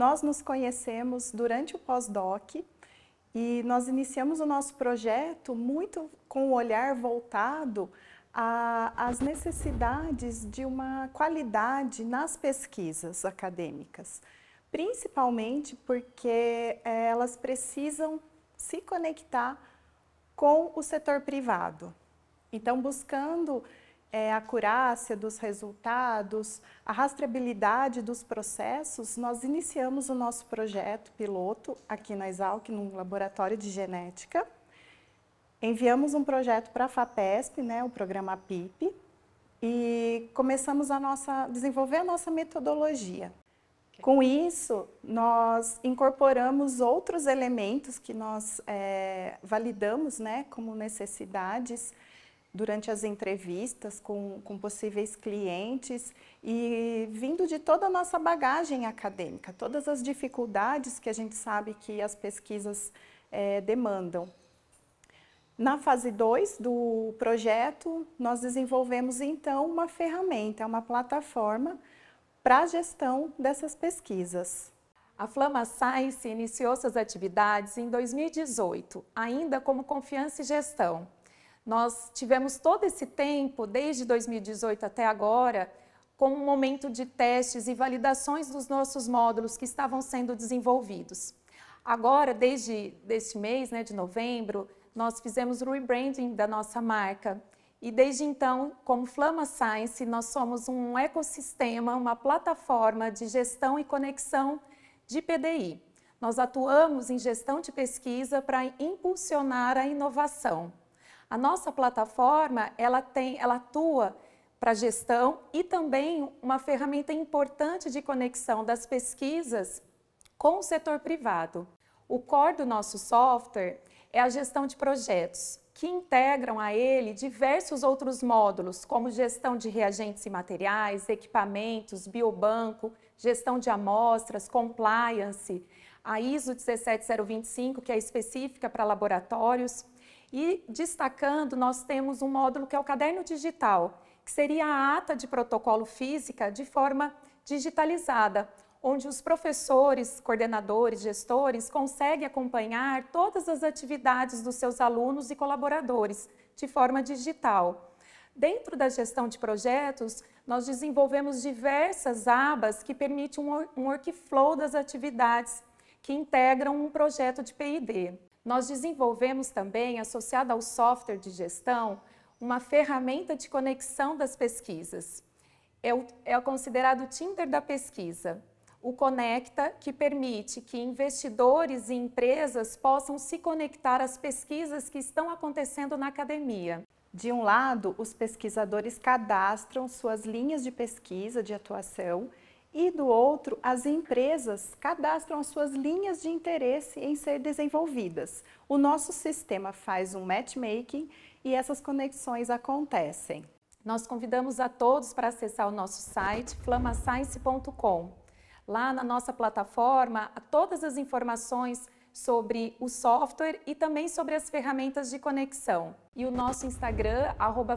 Nós nos conhecemos durante o pós-doc e nós iniciamos o nosso projeto muito com o olhar voltado às necessidades de uma qualidade nas pesquisas acadêmicas, principalmente porque eh, elas precisam se conectar com o setor privado. Então, buscando é, acurácia dos resultados, a rastreabilidade dos processos, nós iniciamos o nosso projeto piloto aqui na Exalc, num laboratório de genética. Enviamos um projeto para a FAPESP, né, o programa PIP, e começamos a nossa, desenvolver a nossa metodologia. Com isso, nós incorporamos outros elementos que nós é, validamos né, como necessidades durante as entrevistas com, com possíveis clientes e vindo de toda a nossa bagagem acadêmica, todas as dificuldades que a gente sabe que as pesquisas é, demandam. Na fase 2 do projeto, nós desenvolvemos então uma ferramenta, uma plataforma para a gestão dessas pesquisas. A Flama Science iniciou suas atividades em 2018, ainda como confiança e gestão. Nós tivemos todo esse tempo, desde 2018 até agora, como um momento de testes e validações dos nossos módulos que estavam sendo desenvolvidos. Agora, desde este mês, né, de novembro, nós fizemos o rebranding da nossa marca. E desde então, como Flama Science, nós somos um ecossistema, uma plataforma de gestão e conexão de PDI. Nós atuamos em gestão de pesquisa para impulsionar a inovação. A nossa plataforma, ela tem, ela atua para gestão e também uma ferramenta importante de conexão das pesquisas com o setor privado. O core do nosso software é a gestão de projetos, que integram a ele diversos outros módulos, como gestão de reagentes e materiais, equipamentos, biobanco, gestão de amostras, compliance, a ISO 17025, que é específica para laboratórios. E destacando, nós temos um módulo que é o caderno digital, que seria a ata de protocolo física de forma digitalizada, onde os professores, coordenadores, gestores conseguem acompanhar todas as atividades dos seus alunos e colaboradores de forma digital. Dentro da gestão de projetos, nós desenvolvemos diversas abas que permitem um workflow das atividades que integram um projeto de PID. Nós desenvolvemos também, associado ao software de gestão, uma ferramenta de conexão das pesquisas. É, o, é o considerado Tinder da pesquisa, o Conecta, que permite que investidores e empresas possam se conectar às pesquisas que estão acontecendo na academia. De um lado, os pesquisadores cadastram suas linhas de pesquisa de atuação e do outro, as empresas cadastram as suas linhas de interesse em ser desenvolvidas. O nosso sistema faz um matchmaking e essas conexões acontecem. Nós convidamos a todos para acessar o nosso site flamascience.com. Lá na nossa plataforma, todas as informações sobre o software e também sobre as ferramentas de conexão. E o nosso Instagram,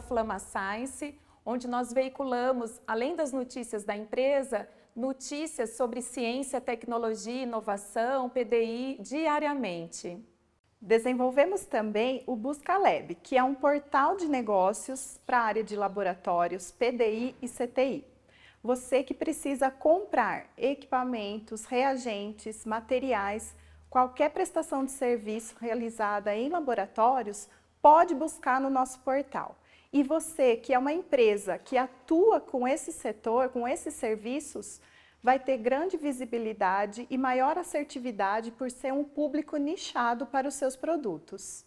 flamascience, onde nós veiculamos, além das notícias da empresa, notícias sobre ciência, tecnologia inovação, PDI, diariamente. Desenvolvemos também o BuscaLab, que é um portal de negócios para a área de laboratórios PDI e CTI. Você que precisa comprar equipamentos, reagentes, materiais, qualquer prestação de serviço realizada em laboratórios, pode buscar no nosso portal. E você, que é uma empresa que atua com esse setor, com esses serviços, vai ter grande visibilidade e maior assertividade por ser um público nichado para os seus produtos.